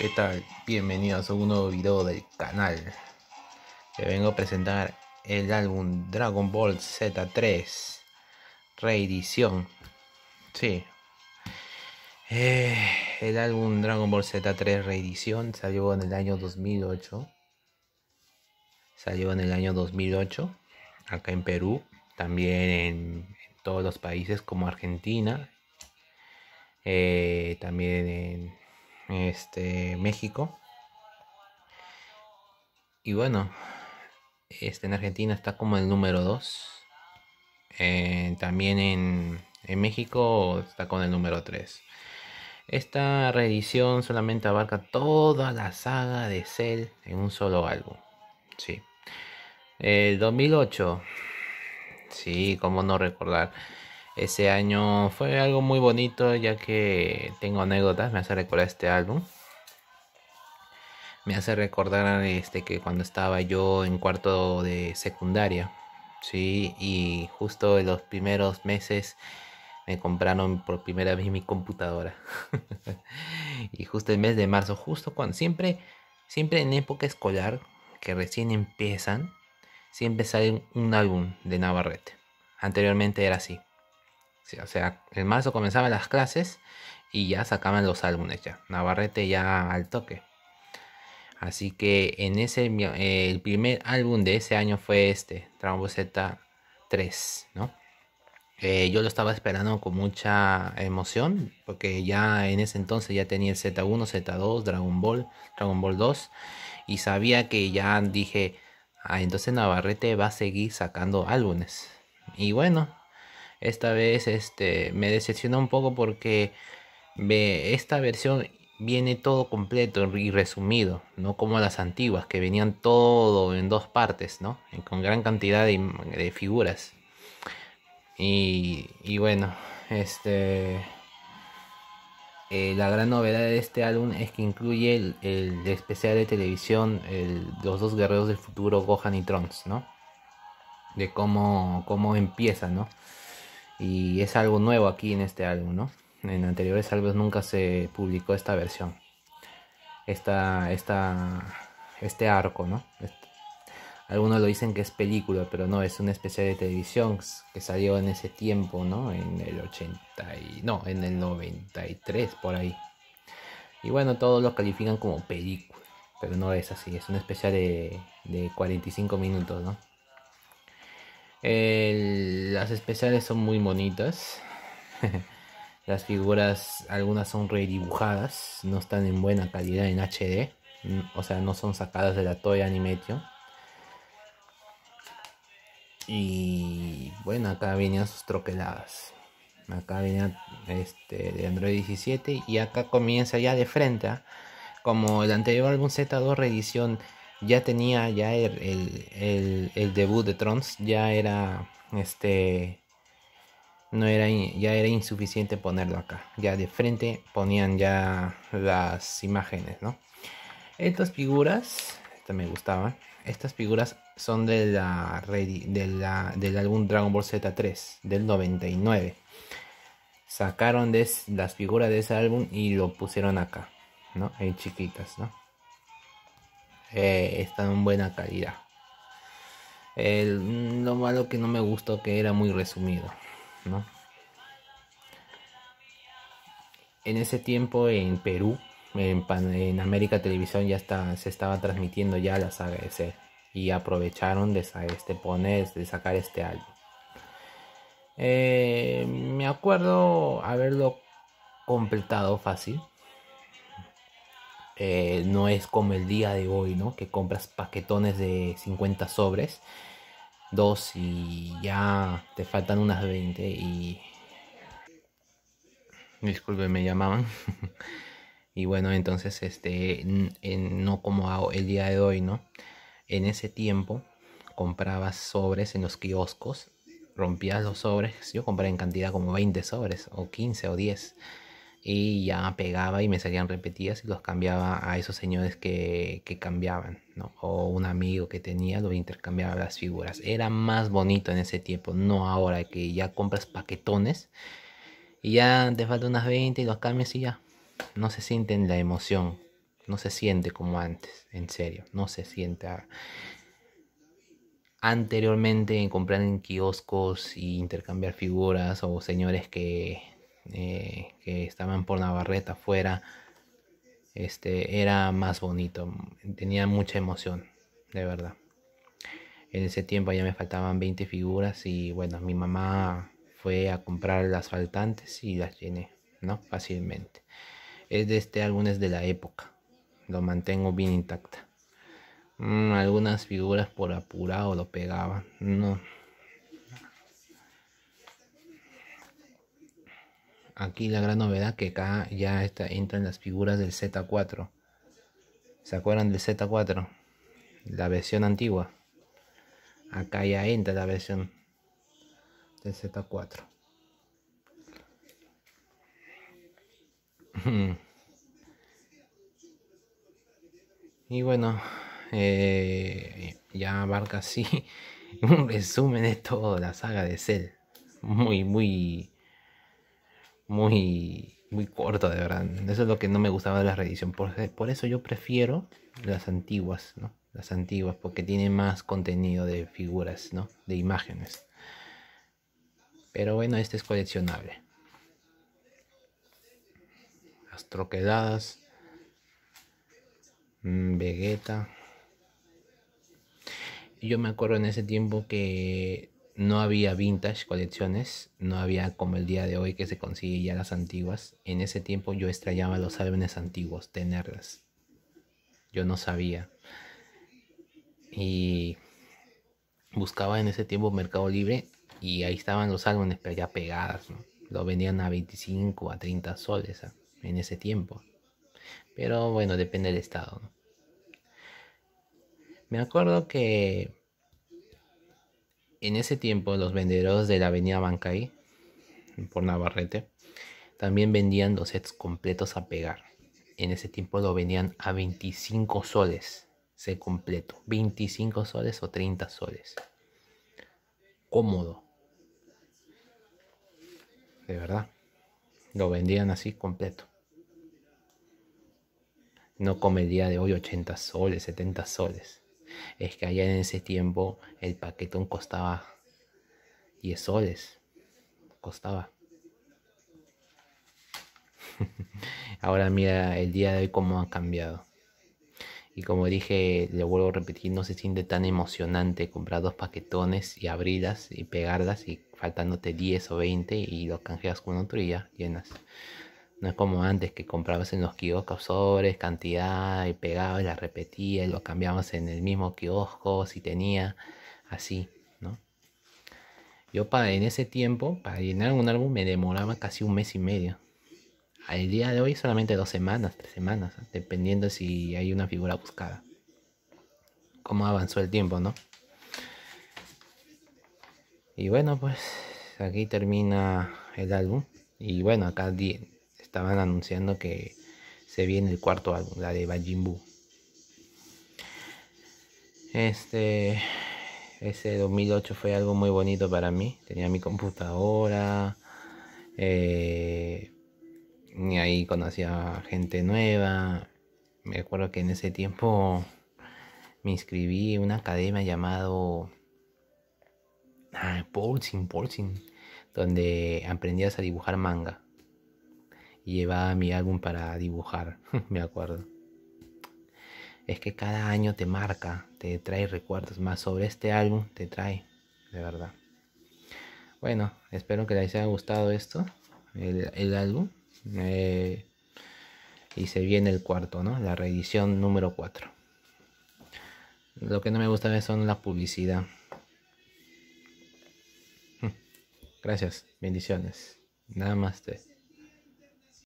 ¿Qué tal? Bienvenidos a un nuevo video del canal. Te vengo a presentar el álbum Dragon Ball Z3 Reedición. Sí. Eh, el álbum Dragon Ball Z3 Reedición salió en el año 2008. Salió en el año 2008, acá en Perú, también en, todos los países como Argentina, eh, también en este, México. Y bueno, este, en Argentina está como el número 2. Eh, también en, en, México está con el número 3. Esta reedición solamente abarca toda la saga de Cell en un solo álbum. Sí. El 2008. Sí, como no recordar. Ese año fue algo muy bonito ya que tengo anécdotas, me hace recordar este álbum. Me hace recordar este que cuando estaba yo en cuarto de secundaria, sí, y justo en los primeros meses me compraron por primera vez mi computadora. y justo el mes de marzo, justo cuando siempre siempre en época escolar que recién empiezan, siempre sale un álbum de Navarrete. Anteriormente era así o sea, en marzo comenzaban las clases y ya sacaban los álbumes ya. Navarrete ya al toque. Así que en ese el primer álbum de ese año fue este, Dragon Ball Z 3, ¿no? Eh, yo lo estaba esperando con mucha emoción, porque ya en ese entonces ya tenía el Z1, Z2, Dragon Ball, Dragon Ball 2, y sabía que ya dije, ah, entonces Navarrete va a seguir sacando álbumes. Y bueno, esta vez este, me decepcionó un poco porque esta versión viene todo completo y resumido, no como las antiguas que venían todo en dos partes, ¿no? Con gran cantidad de, figuras. Y, y, bueno, este... Eh, la gran novedad de este álbum es que incluye el, especial de televisión Los dos guerreros del futuro, Gohan y Trunks, ¿no? De cómo, cómo empieza, ¿no? Y es algo nuevo aquí en este álbum, ¿no? En anteriores álbumes nunca se publicó esta versión. Esta, esta, este arco, ¿no? Este, algunos lo dicen que es película, pero no, es una especial de televisión que salió en ese tiempo, ¿no? En el 80 y... no, en el 93 por ahí. Y bueno, todos lo califican como película, pero no es así, es un especial de, de 45 minutos, ¿no? las especiales son muy bonitas. las figuras, algunas son redibujadas, no están en buena calidad en HD. Mm, o sea, no son sacadas de la Toy Animation. Y bueno, acá venían sus troqueladas. Acá venía este, de Android 17 y acá comienza ya de frente. ¿ah? Como el anterior álbum Z2 reedición ya tenía ya el, debut de Trons, ya era este no era ya era insuficiente ponerlo acá. Ya de frente ponían ya las imágenes, ¿no? Estas figuras, esta me gustaban. Estas figuras son de la, del álbum Dragon Ball Z3 del 99. Sacaron las figuras de ese álbum y lo pusieron acá, ¿no? En chiquitas, ¿no? eh, están en buena calidad. Mm, lo malo que no me gustó que era muy resumido, En ese tiempo en Perú, en, América Televisión ya está, se estaba transmitiendo ya la saga y aprovecharon de, este, poner, de sacar este álbum. Eh, me acuerdo haberlo completado fácil, eh, no es como el día de hoy, ¿no? Que compras paquetones de 50 sobres, dos y ya te faltan unas 20 y... Disculpe, me llamaban. y bueno, entonces, este, no como el día de hoy, ¿no? En ese tiempo comprabas sobres en los kioscos, rompías los sobres, yo compré en cantidad como 20 sobres, o 15 o 10 y ya pegaba y me salían repetidas y los cambiaba a esos señores que, que cambiaban, ¿no? O un amigo que tenía lo intercambiaba las figuras. Era más bonito en ese tiempo, no ahora que ya compras paquetones y ya te falta unas 20 y los cambias y ya. No se siente la emoción, no se siente como antes, en serio, no se siente. Anteriormente comprar en kioscos y intercambiar figuras o señores que eh, que estaban por Navarrete afuera, este, era más bonito, tenía mucha emoción, de verdad. En ese tiempo ya me faltaban 20 figuras y bueno, mi mamá fue a comprar las faltantes y las llené, ¿no? Fácilmente. Es de este álbum, es de la época, lo mantengo bien intacta. Mm, algunas figuras por apurado lo pegaban, no, aquí la gran novedad que acá ya está, entran las figuras del Z4. ¿Se acuerdan del Z4? La versión antigua. Acá ya entra la versión del Z4. y bueno, eh, ya abarca así un resumen de toda la saga de Cell. Muy, muy muy, muy corto, de verdad. Eso es lo que no me gustaba de la reedición. Por, e, eso yo prefiero las antiguas, ¿no? Las antiguas, porque tienen más contenido de figuras, ¿no? De imágenes. Pero bueno, este es coleccionable. Las troqueladas. Mm, Vegeta. Yo me acuerdo en ese tiempo que no había vintage colecciones, no había como el día de hoy que se consigue ya las antiguas. En ese tiempo yo extrañaba los álbumes antiguos, tenerlas. Yo no sabía. Y buscaba en ese tiempo Mercado Libre y ahí estaban los álbumes, pero ya pegadas. Lo vendían a 25, a 30 soles ah, en ese tiempo. Pero bueno, depende del estado. Me acuerdo que en ese tiempo los vendedores de la avenida Bancaí, por Navarrete, también vendían dos sets completos a pegar. En ese tiempo lo vendían a 25 soles, se completo. 25 soles o 30 soles. Cómodo. De verdad. Lo vendían así completo. No como de hoy 80 soles, 70 soles es que allá en ese tiempo el paquetón costaba 10 soles. Costaba. Ahora mira el día de hoy cómo ha cambiado. Y como dije, le vuelvo a repetir, no se siente tan emocionante comprar dos paquetones y abrirlas y pegarlas y faltándote 10 o 20 y los canjeas con otro y ya llenas. No es como antes que comprabas en los kioscos sobres, cantidad, y pegabas, la repetías, lo cambiabas en el mismo kiosco, si tenía, así, ¿no? Yo para en ese tiempo, para llenar un álbum me demoraba casi un mes y medio. Al día de hoy solamente dos semanas, tres semanas, ¿eh? dependiendo si hay una figura buscada. Cómo avanzó el tiempo, ¿no? Y bueno, pues aquí termina el álbum. Y bueno, acá 10 estaban anunciando que se viene el cuarto álbum, la de Bajimbu. Este, ese 2008 fue algo muy bonito para mí. Tenía mi computadora. Eh, y ahí conocía gente nueva. Me acuerdo que en ese tiempo me inscribí en una academia llamado ah, Polsing, donde aprendías a dibujar manga llevaba mi álbum para dibujar, me acuerdo. Es que cada año te marca, te trae recuerdos, más sobre este álbum te trae, de verdad. Bueno, espero que les haya gustado esto, el, álbum. Eh, y se viene el cuarto, ¿no? La reedición número 4. Lo que no me gusta son la publicidad. Gracias, bendiciones. Nada más. Te...